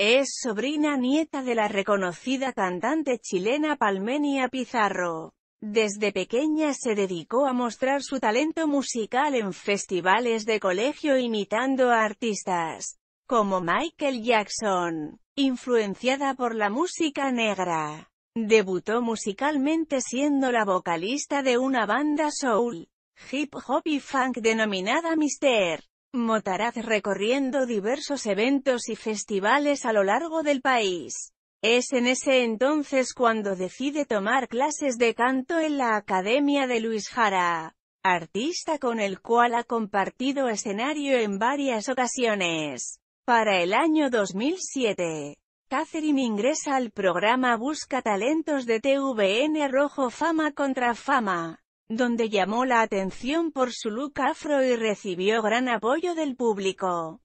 Es sobrina nieta de la reconocida cantante chilena Palmenia Pizarro. Desde pequeña se dedicó a mostrar su talento musical en festivales de colegio imitando a artistas como Michael Jackson, influenciada por la música negra. Debutó musicalmente siendo la vocalista de una banda soul, hip hop y funk denominada Mister. Motaraz recorriendo diversos eventos y festivales a lo largo del país. Es en ese entonces cuando decide tomar clases de canto en la Academia de Luis Jara, artista con el cual ha compartido escenario en varias ocasiones. Para el año 2007, Catherine ingresa al programa Busca Talentos de TVN Rojo Fama contra Fama, donde llamó la atención por su look afro y recibió gran apoyo del público.